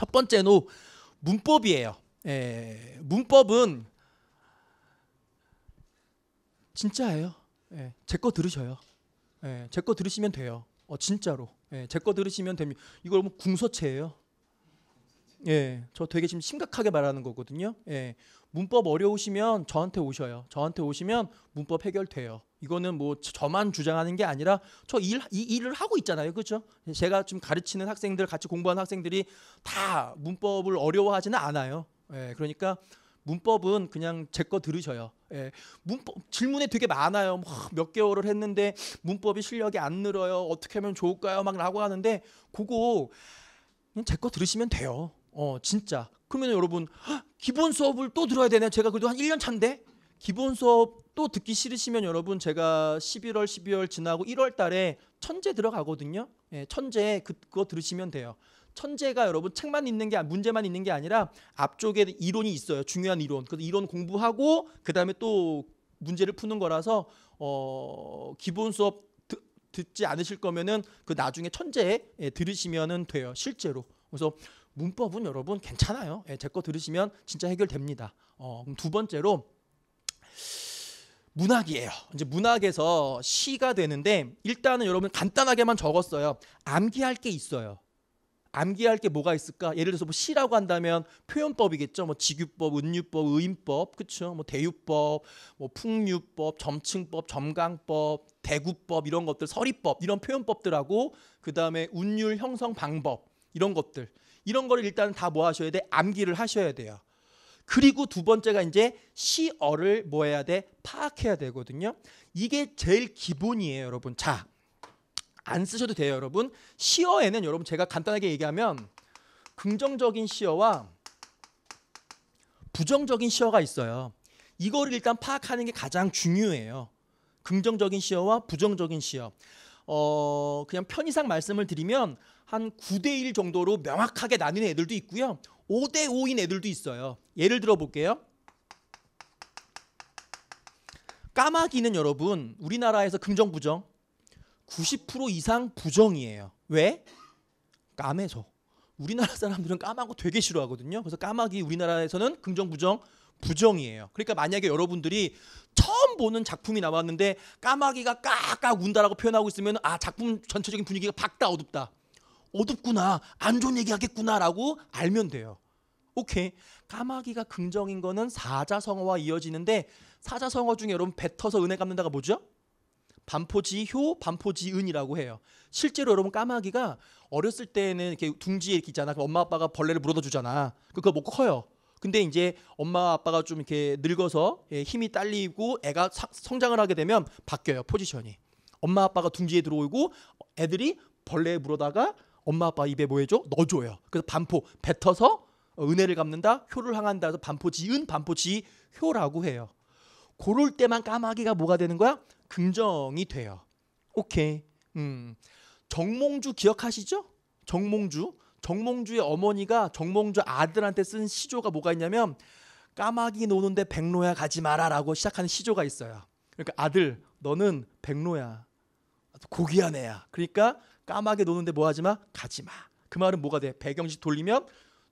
첫 번째로 문법이에요. 예, 문법은 진짜예요. 예, 제거 들으셔요. 예, 제거 들으시면 돼요. 어, 진짜로. 예, 제거 들으시면 됩니다. 이걸 뭐 궁서체예요. 예, 저 되게 지금 심각하게 말하는 거거든요. 예, 문법 어려우시면 저한테 오셔요. 저한테 오시면 문법 해결돼요. 이거는 뭐 저만 주장하는 게 아니라 저이 일을 하고 있잖아요. 그렇죠? 제가 지금 가르치는 학생들, 같이 공부하는 학생들이 다 문법을 어려워하지는 않아요. 예, 그러니까 문법은 그냥 제 거 들으셔요. 예, 문법 질문이 되게 많아요. 뭐몇 개월을 했는데 문법이 실력이 안 늘어요. 어떻게 하면 좋을까요? 막라고 하는데 그거 제 거 들으시면 돼요. 어, 진짜. 그러면 여러분 기본 수업을 또 들어야 되네. 제가 그래도 한 1년 차인데 기본 수업 또 듣기 싫으시면 여러분 제가 11월, 12월 지나고 1월 달에 천재 들어가거든요. 예, 천재 그, 그거 들으시면 돼요. 천재가 여러분 책만 있는 게 문제만 있는 게 아니라 앞쪽에 이론이 있어요. 중요한 이론. 그래서 이론 공부하고 그다음에 또 문제를 푸는 거라서 어 기본 수업 듣, 듣지 않으실 거면은 그 나중에 천재 예, 들으시면은 돼요. 실제로. 그래서 문법은 여러분 괜찮아요. 예, 제거 들으시면 진짜 해결됩니다. 어, 두 번째로 문학이에요. 이제 문학에서 시가 되는데 일단은 여러분 간단하게만 적었어요. 암기할 게 있어요. 암기할 게 뭐가 있을까? 예를 들어서 뭐 시라고 한다면 표현법이겠죠. 뭐 직유법, 은유법, 의인법, 그렇죠. 뭐 대유법, 뭐 풍유법, 점층법, 점강법, 대구법 이런 것들, 서리법 이런 표현법들하고 그 다음에 운율 형성 방법 이런 것들 이런 거를 일단 다 뭐 하셔야 돼? 암기를 하셔야 돼요. 그리고 두 번째가 이제 시어를 뭐 해야 돼? 파악해야 되거든요. 이게 제일 기본이에요, 여러분. 자, 안 쓰셔도 돼요, 여러분. 시어에는 여러분 제가 간단하게 얘기하면 긍정적인 시어와 부정적인 시어가 있어요. 이거를 일단 파악하는 게 가장 중요해요. 긍정적인 시어와 부정적인 시어. 어, 그냥 편의상 말씀을 드리면 한 9대1 정도로 명확하게 나는 뉘 애들도 있고요. 5대5인 애들도 있어요. 예를 들어 볼게요. 까마귀는 여러분 우리나라에서 긍정 부정 90% 이상 부정이에요. 왜? 까매서. 우리나라 사람들은 까만 거 되게 싫어하거든요. 그래서 까마귀 우리나라에서는 긍정 부정 부정이에요. 그러니까 만약에 여러분들이 처음 보는 작품이 나왔는데 까마귀가 까까 운다라고 표현하고 있으면 아 작품 전체적인 분위기가 밝다 어둡다. 어둡구나 안 좋은 얘기 하겠구나라고 알면 돼요. 오케이 까마귀가 긍정인 거는 사자성어와 이어지는데 사자성어 중에 여러분 뱉어서 은혜 갚는다가 뭐죠? 반포지효, 반포지은이라고 해요. 실제로 여러분 까마귀가 어렸을 때는 이렇게 둥지에 이렇게 있잖아. 그 엄마 아빠가 벌레를 물어다 주잖아. 그, 그거 못 뭐 커요. 근데 이제 엄마 아빠가 좀 이렇게 늙어서 예, 힘이 딸리고 애가 성장을 하게 되면 바뀌어요 포지션이. 엄마 아빠가 둥지에 들어오고 애들이 벌레에 물어다가 엄마 아빠 입에 뭐 해줘? 넣어줘요. 그래서 반포 뱉어서 어, 은혜를 갚는다. 효를 향한다 해서 반포지은 반포지 효라고 해요. 고럴 때만 까마귀가 뭐가 되는 거야? 긍정이 돼요. 오케이. 음. 정몽주 기억하시죠? 정몽주. 정몽주의 어머니가 정몽주 아들한테 쓴 시조가 뭐가 있냐면 까마귀 노는데 백로야 가지 마라라고 시작하는 시조가 있어요. 그러니까 아들 너는 백로야. 고귀한 애야. 그러니까 까마귀 노는데 뭐 하지 마? 가지 마. 그 말은 뭐가 돼? 배경지 돌리면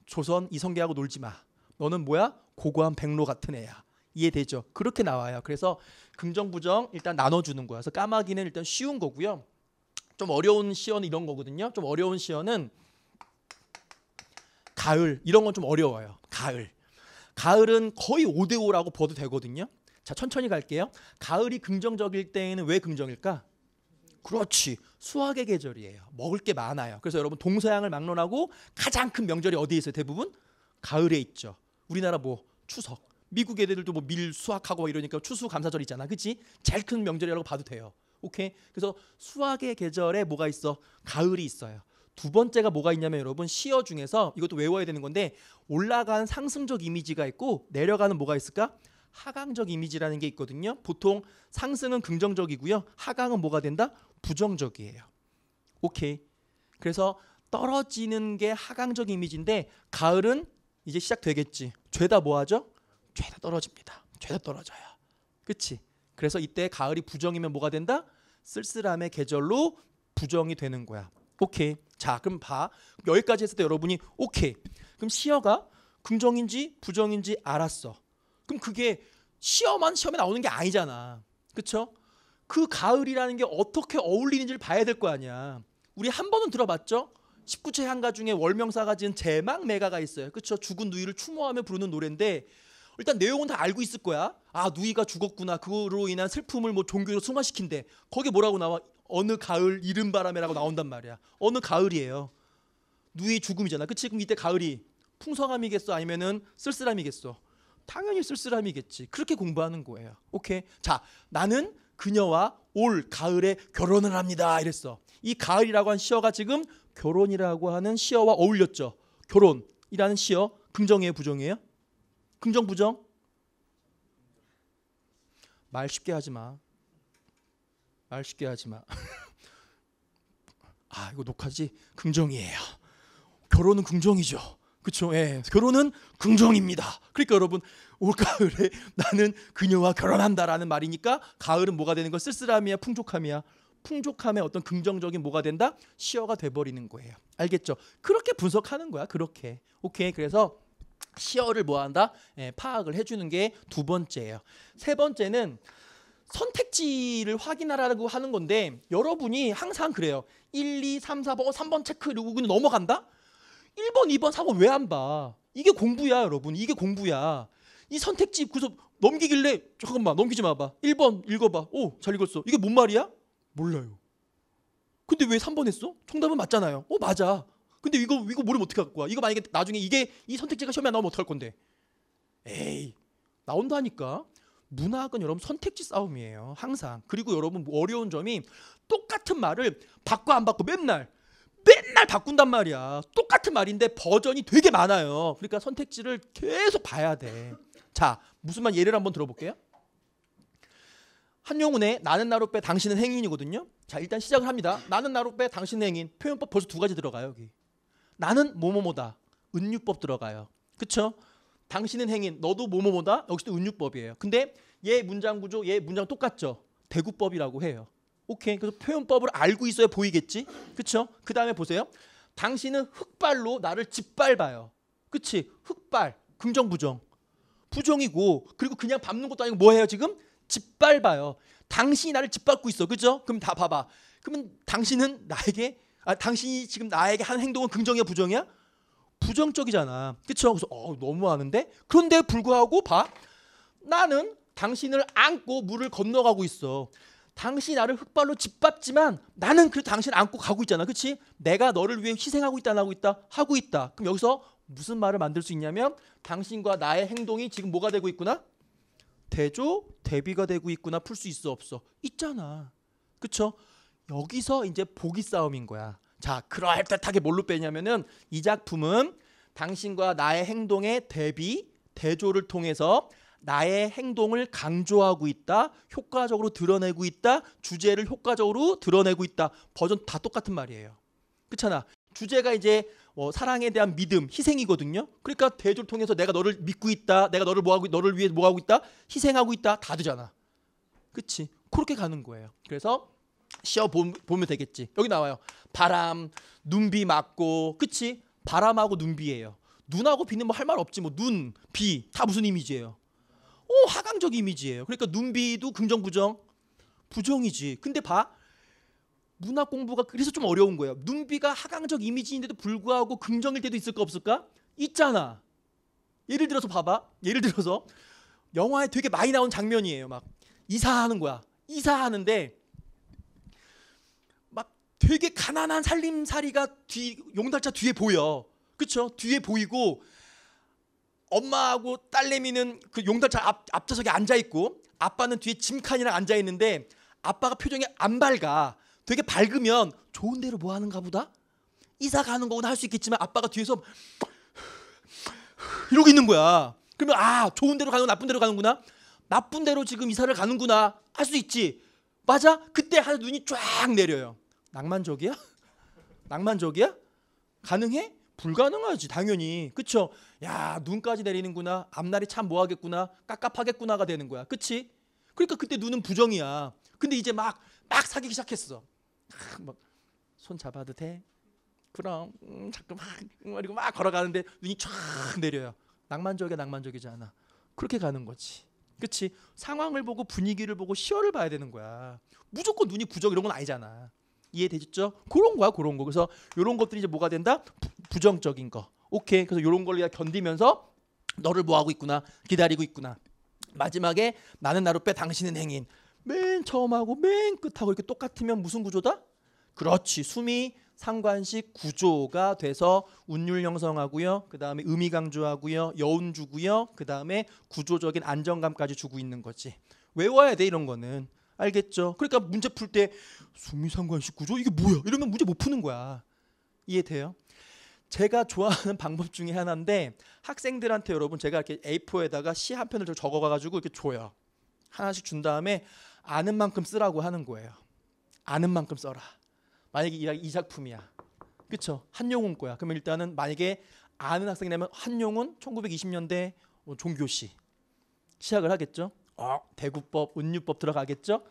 조선 이성계하고 놀지 마. 너는 뭐야? 고고한 백로 같은 애야. 이해되죠? 그렇게 나와요. 그래서 긍정 부정 일단 나눠주는 거야. 그래서 까마귀는 일단 쉬운 거고요. 좀 어려운 시연은 이런 거거든요. 좀 어려운 시연은 가을 이런 건 좀 어려워요. 가을. 가을은 거의 5대 5라고 봐도 되거든요. 자, 천천히 갈게요. 가을이 긍정적일 때에는 왜 긍정일까? 그렇지. 수확의 계절이에요. 먹을 게 많아요. 그래서 여러분 동서양을 막론하고 가장 큰 명절이 어디에 있어요? 대부분 가을에 있죠. 우리나라 뭐 추석. 미국 애들도 뭐 밀 수확하고 이러니까 추수 감사절 있잖아. 그치 제일 큰 명절이라고 봐도 돼요. 오케이. 그래서 수확의 계절에 뭐가 있어? 가을이 있어요. 두 번째가 뭐가 있냐면 여러분 시어 중에서 이것도 외워야 되는 건데 올라간 상승적 이미지가 있고 내려가는 뭐가 있을까? 하강적 이미지라는 게 있거든요. 보통 상승은 긍정적이고요. 하강은 뭐가 된다? 부정적이에요. 오케이. 그래서 떨어지는 게 하강적 이미지인데 가을은 이제 시작되겠지. 죄다 뭐하죠? 죄다 떨어집니다. 죄다 떨어져요. 그치? 그래서 이때 가을이 부정이면 뭐가 된다? 쓸쓸함의 계절로 부정이 되는 거야. 오케이. 자, 그럼 봐. 여기까지 했을 때 여러분이 오케이. 그럼 시어가 긍정인지 부정인지 알았어. 그럼 그게 시어만 시험에 나오는 게 아니잖아. 그쵸? 그 가을이라는 게 어떻게 어울리는지를 봐야 될 거 아니야. 우리 한 번은 들어봤죠? 19채 향가 중에 월명사가 지은 제망매가가 있어요. 그렇죠? 죽은 누이를 추모하며 부르는 노래인데 일단 내용은 다 알고 있을 거야. 아 누이가 죽었구나. 그로 인한 슬픔을 뭐 종교로 승화시킨대. 거기 뭐라고 나와? 어느 가을 이른 바람에라고 나온단 말이야. 어느 가을이에요. 누이 죽음이잖아. 그치? 그럼 이때 가을이 풍성함이겠어? 아니면은 쓸쓸함이겠어? 당연히 쓸쓸함이겠지. 그렇게 공부하는 거예요. 오케이. 자, 나는 그녀와 올 가을에 결혼을 합니다. 이랬어. 이 가을이라고 한 시어가 지금 결혼이라고 하는 시어와 어울렸죠. 결혼이라는 시어 긍정이에요, 부정이에요? 긍정 부정? 말 쉽게 하지 마. 말 쉽게 하지 마. 아, 이거 녹화지? 긍정이에요. 결혼은 긍정이죠. 그렇죠? 예. 결혼은 긍정입니다. 그러니까 여러분 올가을에 나는 그녀와 결혼한다라는 말이니까 가을은 뭐가 되는 거 쓸쓸함이야, 풍족함이야. 풍족함에 어떤 긍정적인 뭐가 된다? 시어가 돼버리는 거예요. 알겠죠? 그렇게 분석하는 거야. 그렇게. 오케이. 그래서 시어를 뭐한다? 예, 파악을 해주는 게 두 번째예요. 세 번째는 선택지를 확인하라고 하는 건데 여러분이 항상 그래요. 1, 2, 3, 4 5, 3번 체크 그리고 그냥 넘어간다? 1번, 2번, 4번 왜 안 봐? 이게 공부야, 여러분. 이게 공부야. 이 선택지 그래서 넘기길래 잠깐만 넘기지 마봐. 1번 읽어봐. 오, 잘 읽었어. 이게 뭔 말이야? 몰라요. 근데 왜 3번 했어? 정답은 맞잖아요. 어, 맞아. 근데 이거 이거 모르면 어떻게 할 거야? 이거 만약에 나중에 이게 이 선택지가 시험에 나오면 어떡할 건데? 에이. 나온다니까. 문학은 여러분 선택지 싸움이에요. 항상. 그리고 여러분 어려운 점이 똑같은 말을 바꿔 안 바꿔 맨날 맨날 바꾼단 말이야. 똑같은 말인데 버전이 되게 많아요. 그러니까 선택지를 계속 봐야 돼. 자, 무슨 말 예를 한번 들어볼게요. 한용운의 나는 나로 빼 당신은 행인이거든요. 자, 일단 시작을 합니다. 나는 나로 빼 당신은 행인. 표현법 벌써 두 가지 들어가요, 여기. 나는 뭐뭐뭐다. 은유법 들어가요. 그쵸? 당신은 행인, 너도 뭐뭐뭐다. 역시도 은유법이에요. 근데 얘 문장 구조, 얘 문장 똑같죠? 대구법이라고 해요. 오케이. 그래서 표현법을 알고 있어야 보이겠지. 그쵸그 다음에 보세요. 당신은 흑발로 나를 짓밟아요. 그치? 흑발. 긍정 부정. 부정이고 그리고 그냥 밟는 것도 아니고 뭐 해요 지금? 짓밟아요. 당신이 나를 짓밟고 있어. 그죠? 그럼 다 봐봐. 그러면 당신은 나에게 아 당신이 지금 나에게 한 행동은 긍정이야 부정이야? 부정적이잖아. 그쵸? 그래서 어 너무 하는데 그런데 불구하고 봐 나는 당신을 안고 물을 건너가고 있어. 당신이 나를 흑발로 짓밟지만 나는 그 당신 안고 가고 있잖아. 그렇지? 내가 너를 위해 희생하고 있다. 하고 있다. 하고 있다. 그럼 여기서 무슨 말을 만들 수 있냐면 당신과 나의 행동이 지금 뭐가 되고 있구나? 대조 대비가 되고 있구나 풀 수 있어 없어 있잖아 그쵸 여기서 이제 보기 싸움인 거야 자 그럴듯하게 뭘로 빼냐면은 이 작품은 당신과 나의 행동의 대비 대조를 통해서 나의 행동을 강조하고 있다, 효과적으로 드러내고 있다, 주제를 효과적으로 드러내고 있다. 버전 다 똑같은 말이에요. 그렇잖아. 주제가 이제 어, 사랑에 대한 믿음, 희생이거든요. 그러니까 대조를 통해서 내가 너를 믿고 있다, 내가 너를 뭐하고 너를 위해 뭐하고 있다, 희생하고 있다, 다 되잖아. 그렇지? 그렇게 가는 거예요. 그래서 시어 보면 되겠지. 여기 나와요. 바람, 눈비 맞고, 그치? 바람하고 눈비예요. 눈하고 비는 뭐 할 말 없지. 뭐 눈, 비 다 무슨 이미지예요? 오 하강적 이미지예요. 그러니까 눈비도 긍정 부정 부정이지. 근데 봐 문학 공부가 그래서 좀 어려운 거예요. 눈비가 하강적 이미지인데도 불구하고 긍정일 때도 있을까 없을까? 있잖아. 예를 들어서 봐봐. 예를 들어서 영화에 되게 많이 나온 장면이에요. 막 이사하는 거야. 이사하는데 막 되게 가난한 살림살이가 뒤 용달차 뒤에 보여. 그쵸? 뒤에 보이고 엄마하고 딸내미는 그 용달차 앞, 앞좌석에 앉아 있고 아빠는 뒤에 짐칸이랑 앉아 있는데 아빠가 표정이 안 밝아. 되게 밝으면 좋은 데로뭐 하는가 보다. 이사 가는 거구나 할 수 있겠지만 아빠가 뒤에서 이러고 있는 거야. 그러면 아 좋은 데로 가는 나쁜 데로 가는구나. 나쁜 데로 지금 이사를 가는구나 할 수 있지. 맞아? 그때 한 눈이 쫙 내려요. 낭만적이야? 낭만적이야? 가능해? 불가능하지 당연히 그쵸 야 눈까지 내리는구나 앞날이 참 뭐하겠구나 깝깝하겠구나가 되는 거야 그치 그러니까 그때 눈은 부정이야 근데 이제 막 막 사귀기 시작했어 막 손 잡아도 돼 그럼 음, 자꾸 막 음, 그리고 막 걸어가는데 눈이 촥 내려요 낭만적이야 낭만적이지 않아 그렇게 가는 거지 그치 상황을 보고 분위기를 보고 시어를 봐야 되는 거야 무조건 눈이 부정 이런 건 아니잖아 이해되셨죠? 그런 거야 그런 거. 그래서 이런 것들이 이제 뭐가 된다? 부, 정적인 거. 오케이. 그래서 이런 걸 내가 견디면서 너를 뭐 하고 있구나 기다리고 있구나. 마지막에 나는 나로 빼 당신은 행인. 맨 처음하고 맨 끝하고 이렇게 똑같으면 무슨 구조다? 그렇지 숨이 상관식 구조가 돼서 운율 형성하고요. 그 다음에 의미 강조하고요. 여운 주고요. 그 다음에 구조적인 안정감까지 주고 있는 거지. 외워야 돼 이런 거는. 알겠죠? 그러니까 문제 풀 때 수미상관식 구조 이게 뭐야? 이러면 문제 못 푸는 거야. 이해돼요? 제가 좋아하는 방법 중에 하나인데 학생들한테 여러분 제가 이렇게 A4에다가 시 한 편을 적어가 가지고 이렇게 줘요. 하나씩 준 다음에 아는 만큼 쓰라고 하는 거예요. 아는 만큼 써라. 만약에 이 작품이야. 그쵸 한용운 거야. 그러면 일단은 만약에 아는 학생이라면 한용운 1920년대 어, 종교시 시작을 하겠죠. 어, 대구법, 운유법 들어가겠죠?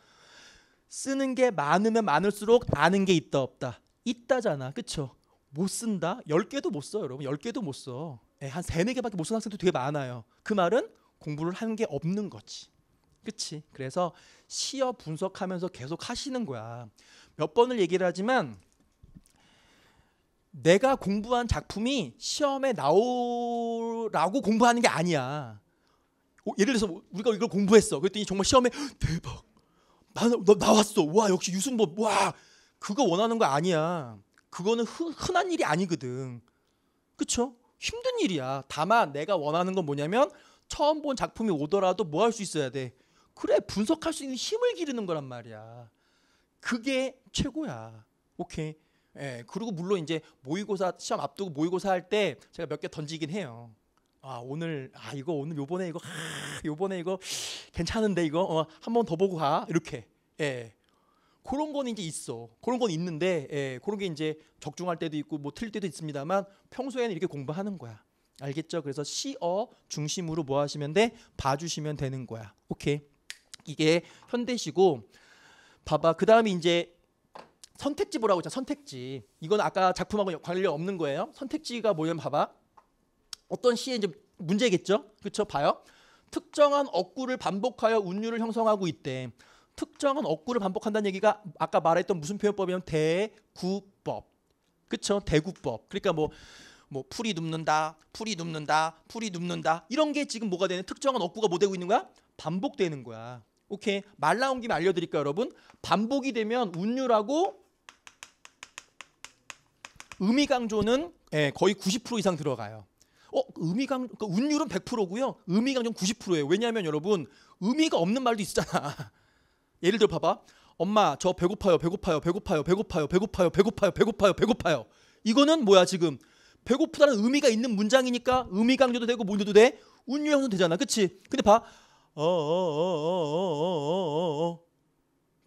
쓰는 게 많으면 많을수록 아는 게 있다 없다. 있다잖아. 그쵸못 쓴다. 10개도 못 써, 여러분. 10개도 못 써. 예, 한 3, 4개밖에 못 쓰는 학생도 되게 많아요. 그 말은 공부를 하는 게 없는 거지. 그치? 그래서 시어 분석하면서 계속 하시는 거야. 몇 번을 얘기를 하지만 내가 공부한 작품이 시험에 나오라고 공부하는 게 아니야. 예를 들어서 우리가 이걸 공부했어. 그랬더니 정말 시험에 대박. 나너 나왔어. 와 역시 유승범. 와 그거 원하는 거 아니야. 그거는 흔, 흔한 일이 아니거든. 그쵸? 힘든 일이야. 다만 내가 원하는 건 뭐냐면 처음 본 작품이 오더라도 뭐 할 수 있어야 돼. 그래 분석할 수 있는 힘을 기르는 거란 말이야. 그게 최고야. 오케이. 예. 그리고 물론 이제 모의고사 시험 앞두고 모의고사 할 때 제가 몇 개 던지긴 해요. 아 오늘 아 이거 오늘 요번에 이거 하, 요번에 이거 괜찮은데 이거 어, 한번 더 보고 가 이렇게 예 그런 건 이제 있어 그런 건 있는데 예 그런 게 이제 적중할 때도 있고 뭐 틀릴 때도 있습니다만 평소에는 이렇게 공부하는 거야 알겠죠 그래서 시어 중심으로 뭐 하시면 돼 봐주시면 되는 거야 오케이 이게 현대시고 봐봐 그 다음에 이제 선택지 보라고 했잖아 선택지 이건 아까 작품하고 관련 이 없는 거예요 선택지가 뭐냐면 봐봐 어떤 시에 이제 문제겠죠. 그렇죠? 봐요. 특정한 억구를 반복하여 운율을 형성하고 있대. 특정한 억구를 반복한다는 얘기가 아까 말했던 무슨 표현법이면 대구법. 그렇죠? 대구법. 그러니까 뭐뭐 뭐 풀이 눕는다, 풀이 눕는다, 풀이 눕는다 이런 게 지금 뭐가 되는 특정한 억구가 뭐 되고 있는 거야? 반복되는 거야. 오케이 말 나온 김에 알려드릴까요, 여러분? 반복이 되면 운율하고 의미 강조는 예, 거의 90% 이상 들어가요. 어, 의미감, 그러니까 운율은 100%고요. 의미감정 90%예요. 왜냐하면 여러분 의미가 없는 말도 있잖아. 예를 들어 봐봐. 엄마 저 배고파요, 배고파요, 배고파요, 배고파요, 배고파요, 배고파요, 배고파요, 배고파요. 이거는 뭐야 지금? 배고프다는 의미가 있는 문장이니까 의미 강조도 되고 뭔데도 돼. 운율 형도 되잖아, 그치 근데 봐, 어어어어어어어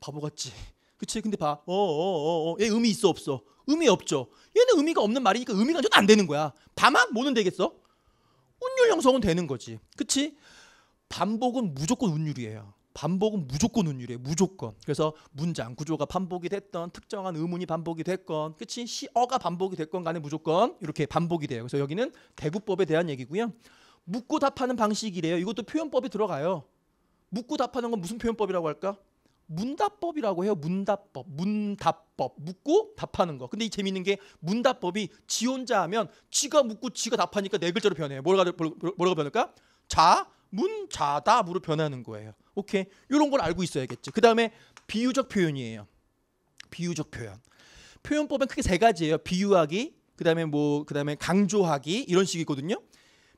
바보같지, 그렇지? 근데 봐, 어어어어 얘 의미 있어 없어? 의미 없죠. 얘는 의미가 없는 말이니까 의미가 좀안 되는 거야. 밤만 뭐는 되겠어? 운율 형성은 되는 거지. 그치? 반복은 무조건 운율이에요. 반복은 무조건 운율이에요. 무조건. 그래서 문장 구조가 반복이 됐던 특정한 의문이 반복이 됐건 그치? 시어가 반복이 됐건 간에 무조건 이렇게 반복이 돼요. 그래서 여기는 대구법에 대한 얘기고요. 묻고 답하는 방식이래요. 이것도 표현법이 들어가요. 묻고 답하는 건 무슨 표현법이라고 할까? 문답법이라고 해요. 문답법, 문답법 묻고 답하는 거. 근데 이 재밌는 게 문답법이 지 혼자 하면 지가 묻고 지가 답하니까 네 글자로 변해요. 뭐라고, 뭐라고 변할까? 자, 문, 자답으로 변하는 거예요. 오케이, 이런 걸 알고 있어야겠지그 다음에 비유적 표현이에요. 비유적 표현. 표현법은 크게 세 가지예요. 비유하기, 그 다음에 뭐, 그 다음에 강조하기 이런 식이거든요.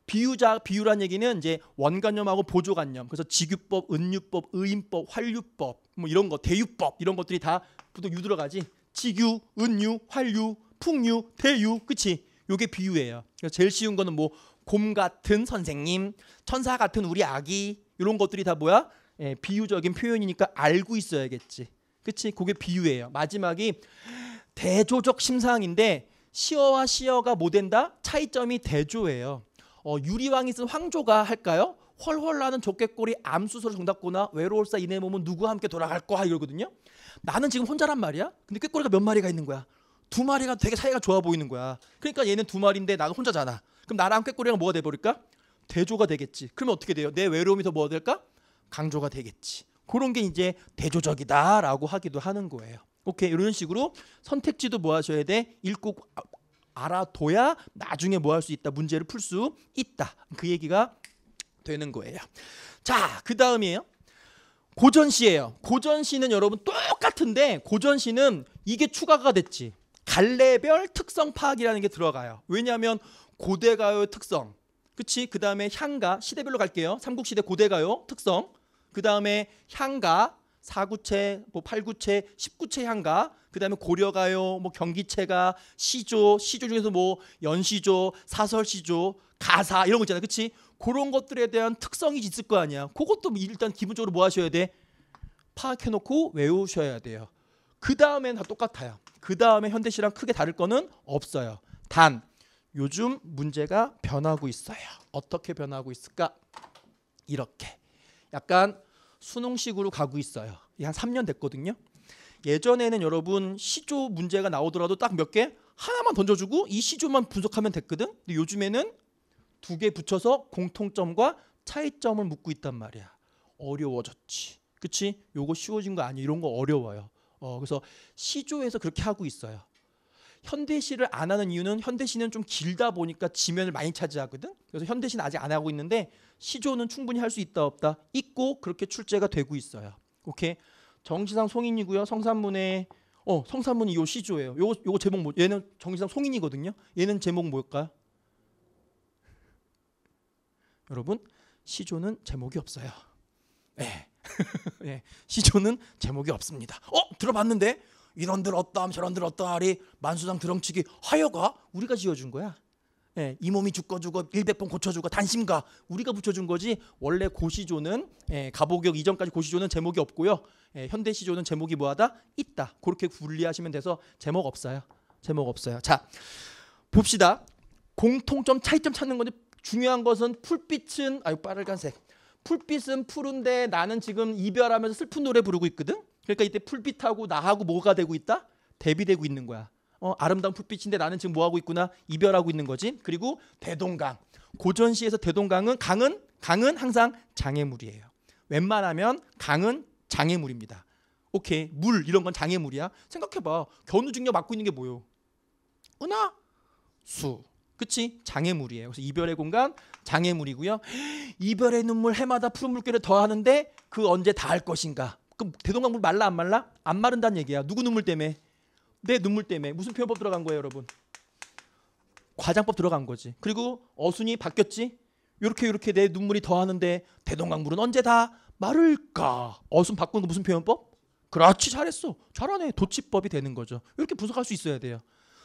비유자 비유란 얘기는 이제 원관념하고 보조관념 그래서 직유법, 은유법, 의인법, 환류법 뭐 이런 거 대유법 이런 것들이 다 보통 유 들어가지 지규 은유, 활유, 풍유, 대유 그치? 요게 비유예요 제일 쉬운 거는 뭐 곰 같은 선생님 천사 같은 우리 아기 이런 것들이 다 뭐야? 예, 비유적인 표현이니까 알고 있어야겠지 그치? 그게 비유예요 마지막이 대조적 심상인데 시어와 시어가 뭐 된다? 차이점이 대조예요 어, 유리왕이 쓴 황조가 할까요? 헐헐 나는 조개골이 암수설 정답구나 외로울사 이내 몸은 누구와 함께 돌아갈 거야 이러거든요 나는 지금 혼자란 말이야 근데 꾀꼬리가 몇 마리가 있는 거야 두 마리가 되게 사이가 좋아 보이는 거야 그러니까 얘는 두 마리인데 나는 혼자잖아 그럼 나랑 꾀꼬리랑 뭐가 돼버릴까 대조가 되겠지 그러면 어떻게 돼요 내 외로움이 더 뭐가 될까 강조가 되겠지 그런 게 이제 대조적이다라고 하기도 하는 거예요 오케이 이런 식으로 선택지도 뭐 하셔야 돼 읽고 알아둬야 나중에 뭐 할 수 있다 문제를 풀 수 있다 그 얘기가 되는 거예요. 자, 그 다음이에요. 고전시예요. 고전시는 여러분 똑같은데 고전시는 이게 추가가 됐지. 갈래별 특성 파악이라는 게 들어가요. 왜냐하면 고대가요 의 특성. 그치? 그 다음에 향가 시대별로 갈게요. 삼국시대 고대가요 특성. 그 다음에 향가 사구체뭐팔구체십구체 향가, 그 다음에 고려가요, 뭐 경기체가, 시조, 시조 중에서 뭐 연시조, 사설시조, 가사 이런 거 있잖아요. 그치? 그런 것들에 대한 특성이 있을 거 아니야. 그것도 일단 기본적으로 뭐 하셔야 돼? 파악해놓고 외우셔야 돼요. 그 다음엔 다 똑같아요. 그 다음에 현대시랑 크게 다를 거는 없어요. 단 요즘 문제가 변하고 있어요. 어떻게 변하고 있을까? 이렇게 약간 수능식으로 가고 있어요. 한 3년 됐거든요. 예전에는 여러분 시조 문제가 나오더라도 딱 몇 개 하나만 던져주고 이 시조만 분석하면 됐거든. 근데 요즘에는 두개 붙여서 공통점과 차이점을 묻고 있단 말이야. 어려워졌지. 그치? 요거 쉬워진 거아니야 이런 거 어려워요. 어, 그래서 시조에서 그렇게 하고 있어요. 현대시를 안 하는 이유는 현대시는 좀 길다 보니까 지면을 많이 차지하거든. 그래서 현대시는 아직 안 하고 있는데 시조는 충분히 할 수 있다 없다 있고 그렇게 출제가 되고 있어요. 오케이. 정시상 송인이고요. 성산문에 어 성산문이 요 시조예요. 요거 요거 제목 뭐 얘는 정시상 송인이거든요. 얘는 제목 뭘까? 여러분 시조는 제목이 없어요. 네. 네. 시조는 제목이 없습니다. 어 들어봤는데 이런들 어떠함 저런들 어떠하리 만수장 드렁치기 하여가 우리가 지어준 거야. 예, 이 몸이 죽고 죽어 100번 고쳐주고 단심가 우리가 붙여준 거지 원래 고시조는 예, 가보격 이전까지 고시조는 제목이 없고요 예, 현대시조는 제목이 뭐하다 있다 그렇게 분리하시면 돼서 제목 없어요 제목 없어요 자 봅시다 공통점 차이점 찾는 건 중요한 것은 풀빛은 아유 빨간색. 풀빛은 푸른데 나는 지금 이별하면서 슬픈 노래 부르고 있거든. 그러니까 이때 풀빛하고 나하고 뭐가 되고 있다? 대비되고 있는 거야. 어, 아름다운 풀빛인데 나는 지금 뭐 하고 있구나 이별하고 있는 거지. 그리고 대동강 고전시에서 대동강은 강은 강은 항상 장애물이에요. 웬만하면 강은 장애물입니다. 오케이 물 이런 건 장애물이야. 생각해봐 견우 중력 맡고 있는 게 뭐요? 은하 수 그치? 장애물이에요. 그래서 이별의 공간 장애물이고요. 이별의 눈물 해마다 푸른 물결을 더하는데 그 언제 다 할 것인가? 그럼 대동강물 말라 안 말라? 안 마른다는 얘기야. 누구 눈물 때문에? 내 눈물 때문에. 무슨 표현법 들어간 거예요, 여러분? 과장법 들어간 거지. 그리고 어순이 바뀌었지? 이렇게 이렇게 내 눈물이 더하는데 대동강물은 언제 다 마를까? 어순 바꾼 거 무슨 표현법? 그렇지 잘했어. 잘하네. 도치법이 되는 거죠. 이렇게 분석할 수 있어야 돼요.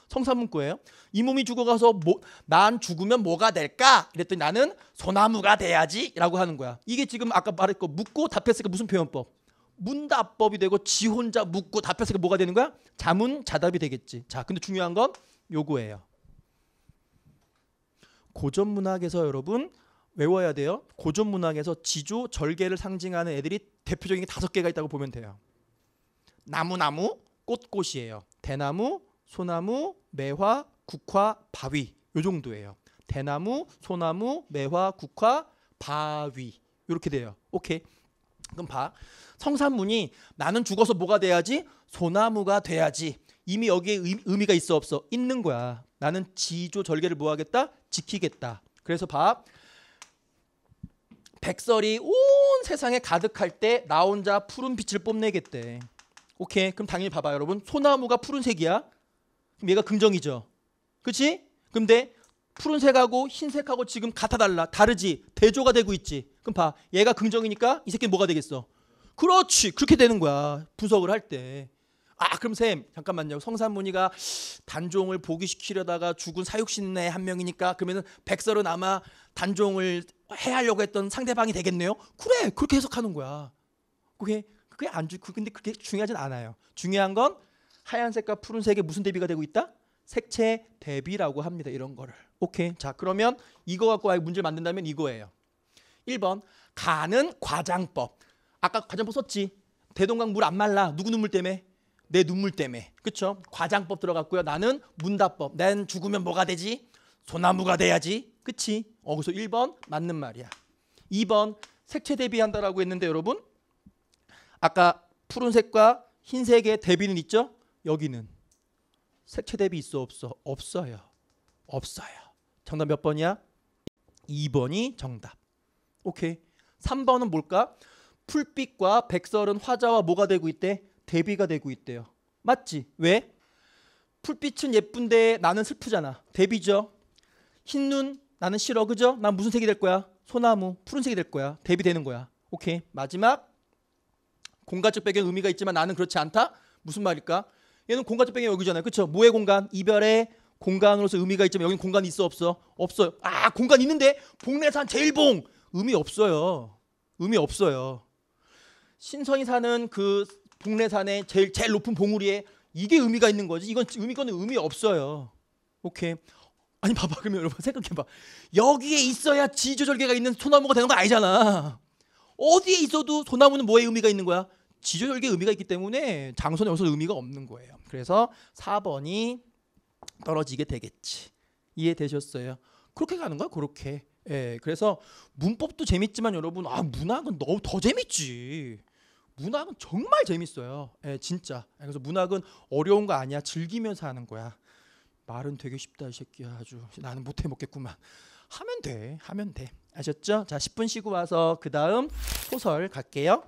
성삼문구예요. 이 몸이 죽어가서 뭐, 난 죽으면 뭐가 될까? 이랬더니 나는 소나무가 돼야지라고 하는 거야. 이게 지금 아까 말했고 묻고 답했으니까 무슨 표현법? 문답법이 되고 지 혼자 묻고 답했으니까 뭐가 되는 거야? 자문 자답이 되겠지. 자, 근데 중요한 건 요거예요. 고전 문학에서 여러분 외워야 돼요. 고전 문학에서 지조 절개를 상징하는 애들이 대표적인 게 다섯 개가 있다고 보면 돼요. 나무 나무 꽃꽃이에요. 대나무, 소나무, 매화, 국화, 바위 요 정도예요. 대나무, 소나무, 매화, 국화, 바위 이렇게 돼요. 오케이. 그럼 봐. 성산문이 나는 죽어서 뭐가 돼야지? 소나무가 돼야지. 이미 여기에 의미가 있어 없어? 있는 거야. 나는 지조 절개를 뭐 하겠다? 지키겠다. 그래서 봐. 백설이 온 세상에 가득할 때 나 혼자 푸른 빛을 뽐내겠대. 오케이. 그럼 당연히 봐봐 여러분. 소나무가 푸른색이야. 그럼 얘가 긍정이죠. 그렇지? 근데 푸른색하고 흰색하고 지금 같아 달라. 다르지. 대조가 되고 있지. 그럼 봐. 얘가 긍정이니까 이 새끼는 뭐가 되겠어? 그렇지. 그렇게 되는 거야. 분석을 할 때. 아, 그럼 쌤, 잠깐만요. 성산문이가 단종을 복위시키려다가 죽은 사육신의 한 명이니까 그러면은 백설은 아마 단종을 해하려고 했던 상대방이 되겠네요. 그래. 그렇게 해석하는 거야. 그게 그게 안 주, 근데 그게 중요하진 않아요. 중요한 건 하얀색과 푸른색의 무슨 대비가 되고 있다? 색채 대비라고 합니다. 이런 거를. 오케이. 자, 그러면 이거 갖고 아예 문제를 만든다면 이거예요. 1번. 가는 과장법. 아까 과장법 썼지. 대동강 물 안 말라. 누구 눈물 때문에? 내 눈물 때문에. 그쵸? 과장법 들어갔고요. 나는 문답법. 난 죽으면 뭐가 되지? 소나무가 돼야지. 그치? 어, 그래서 1번 맞는 말이야. 2번 색채 대비한다라고 했는데 여러분 아까 푸른색과 흰색의 대비는 있죠? 여기는 색채 대비 있어 없어? 없어요. 없어요. 정답 몇 번이야? 2번이 정답. 오케이. 3번은 뭘까? 풀빛과 백설은 화자와 뭐가 되고 있대? 대비가 되고 있대요. 맞지? 왜? 풀빛은 예쁜데 나는 슬프잖아. 대비죠. 흰눈 나는 싫어. 그죠? 난 무슨 색이 될 거야? 소나무 푸른색이 될 거야. 대비되는 거야. 오케이. 마지막 공간적 배경 의미가 있지만 나는 그렇지 않다. 무슨 말일까? 얘는 공간적뱅이 여기잖아요. 그렇죠? 뭐의 공간? 이별의 공간으로서 의미가 있지만 여긴 공간이 있어 없어? 없어요. 아 공간 있는데 복례산 제일봉 의미 없어요. 의미 없어요. 신성이 사는 그 북내산의 제일 제일 높은 봉우리에 이게 의미가 있는 거지. 이건 의미건는 의미 없어요. 오케이. 아니 봐봐 그러면 여러분 생각해봐. 여기에 있어야 지조절개가 있는 소나무가 되는 거 아니잖아. 어디에 있어도 소나무는 뭐의 의미가 있는 거야? 지조절개 의미가 있기 때문에 장소는 여기서 의미가 없는 거예요. 그래서 4번이 떨어지게 되겠지. 이해되셨어요? 그렇게 가는 거야, 그렇게. 예, 그래서 문법도 재밌지만 여러분, 아, 문학은 너무 더 재밌지. 문학은 정말 재밌어요. 예, 진짜. 예, 그래서 문학은 어려운 거 아니야. 즐기면서 하는 거야. 말은 되게 쉽다, 이 새끼야. 아주 나는 못해 먹겠구만. 하면 돼. 하면 돼. 아셨죠? 자, 10분 쉬고 와서 그다음 소설 갈게요.